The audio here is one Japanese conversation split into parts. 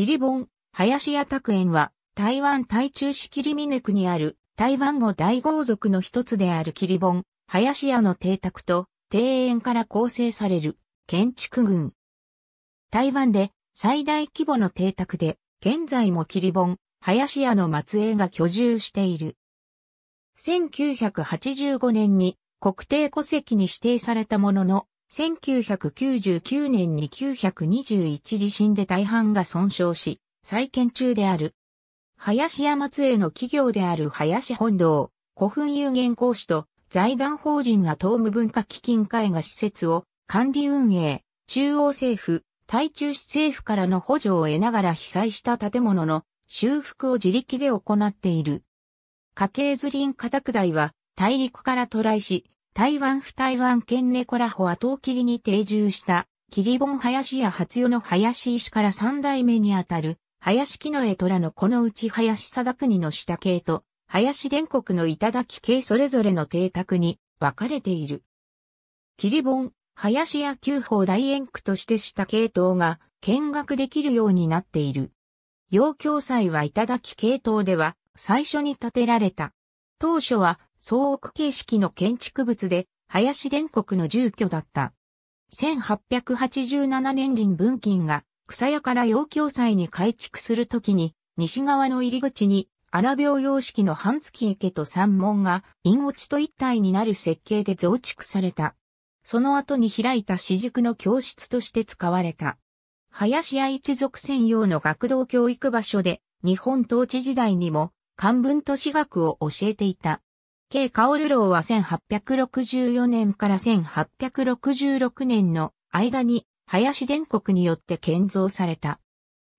キリボン、林家拓園は、台湾台中市ミネ区にある、台湾語大豪族の一つであるキリボン、林家の邸宅と、庭園から構成される、建築群。台湾で、最大規模の邸宅で、現在もキリボン、林家の末裔が居住している。1985年に国定戸籍に指定されたものの、1999年に921地震で大半が損傷し、再建中である。林山津への企業である林本堂、古墳有限講師と財団法人アトーム文化基金会が施設を管理運営、中央政府、対中市政府からの補助を得ながら被災した建物の修復を自力で行っている。家系図林家宅大は大陸から渡来し、台湾府台湾県猫らほ後切りに定住した、キリボン林や初代の林石から三代目にあたる、林木の絵虎のこのうち林貞国の下系と、林伝国の頂系それぞれの邸宅に分かれている。キリボン、林や旧法大円区として下系統が見学できるようになっている。要教祭は頂系統では最初に建てられた。当初は総屋形式の建築物で、林殿国の住居だった。1887年林文金が草屋から洋教祭に改築するときに、西側の入り口に荒病様式の半月池と山門が陰落ちと一体になる設計で増築された。その後に開いた私塾の教室として使われた。林屋一族専用の学童教育場所で、日本統治時代にも漢文都市学を教えていた。K. カオルローは1864年から1866年の間に林伝国によって建造された。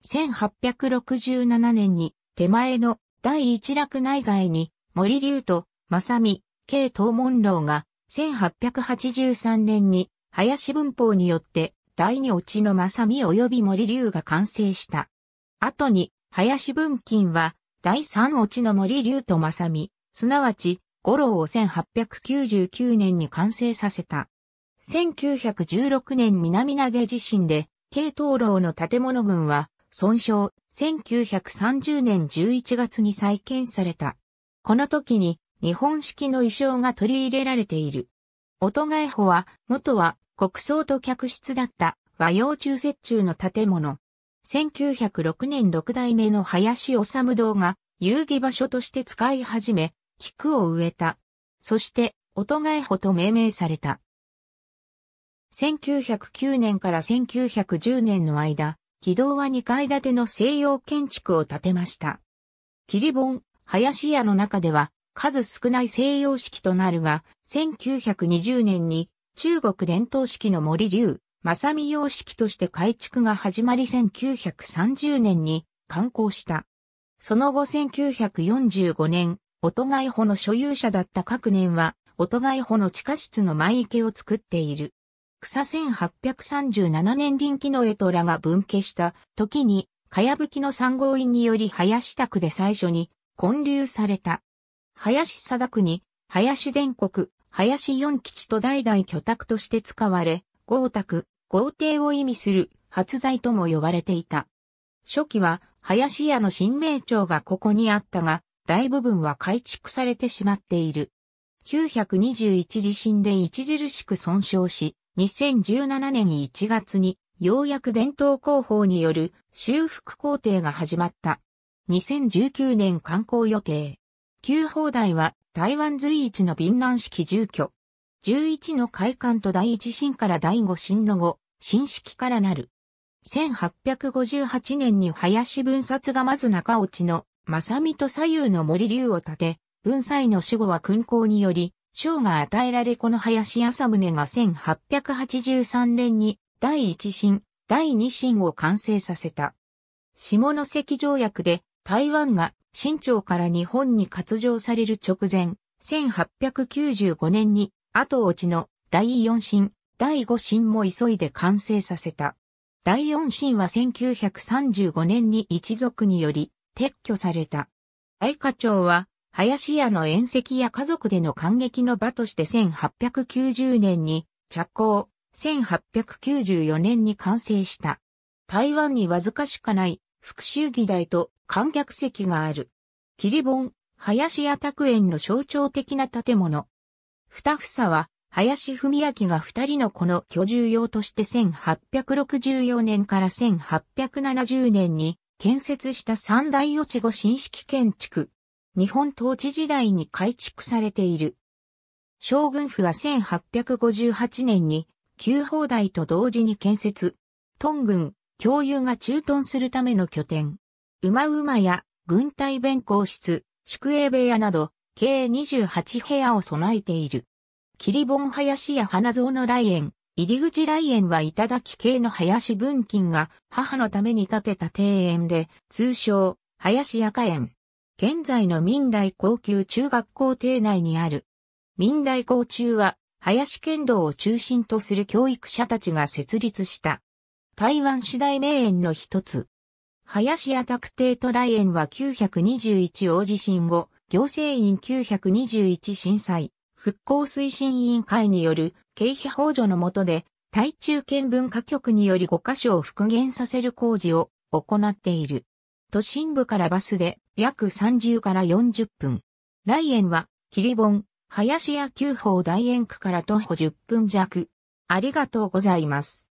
1867年に手前の第一楽内外に森竜と正美、K. 東門楼が1883年に林文法によって第二落ちの正美及び森竜が完成した。後に林文金は第三落ちの森竜と正美、すなわち五郎を1899年に完成させた。1916年南投げ地震で、軽東楼の建物群は、損傷、1930年11月に再建された。この時に、日本式の衣装が取り入れられている。音外穂は、元は、国葬と客室だった和洋中折衷の建物。1906年6代目の林修堂が遊戯場所として使い始め、菊を植えた。そして、音え穂と命名された。1909年から1910年の間、軌道は2階建ての西洋建築を建てました。霧本、林家の中では数少ない西洋式となるが、1920年に中国伝統式の森流、正美様式として改築が始まり1930年に完工した。その後1945年、音外穂の所有者だった各年は、音外穂の地下室の前池を作っている。草1837年臨機の絵戸らが分家した時に、かやぶきの三号院により林田区で最初に建立された。林貞に、林伝国、林四吉と代々居宅として使われ、豪宅、豪邸を意味する発財とも呼ばれていた。初期は林家の新名町がここにあったが、大部分は改築されてしまっている。921地震で著しく損傷し、2017年1月にようやく伝統工法による修復工程が始まった。2019年観光予定。旧砲台は台湾随一の便覧式住居。11の会館と第一新から第五新の後、新式からなる。1858年に林分札がまず中落ちの正美と左右の森竜を立て、文才の死後は勲功により、賞が与えられこの林朝宗が1883年に第一審、第二審を完成させた。下関条約で台湾が清朝から日本に割譲される直前、1895年に後落ちの第四審、第五審も急いで完成させた。第四審は1935年に一族により撤去された。愛花町は、林家の宴席や家族での感激の場として1890年に着工、1894年に完成した。台湾にわずかしかない復讐議題と観客席がある。キリボン、林家宅園の象徴的な建物。二房は、林文明が二人の子の居住用として1864年から1870年に建設した三大予知後新式建築。日本統治時代に改築されている。将軍府は1858年に旧砲台と同時に建設。トン軍、共有が駐屯するための拠点。馬馬や軍隊弁公室、宿営部屋など、計28部屋を備えている。霧リ林や花園の来園、入り口来園は頂系の林文金が母のために建てた庭園で、通称、林赤園。現在の民代高級中学校庭内にある。民代高中は、林剣道を中心とする教育者たちが設立した。台湾次大名園の一つ。林家宅邸と来園は921大地震後、行政院921震災、復興推進委員会による経費補助の下で、台中県文化局により5カ所を復元させる工事を行っている。都心部からバスで約30から40分。来園は、キリボン、林屋旧法大園区から徒歩10分弱。ありがとうございます。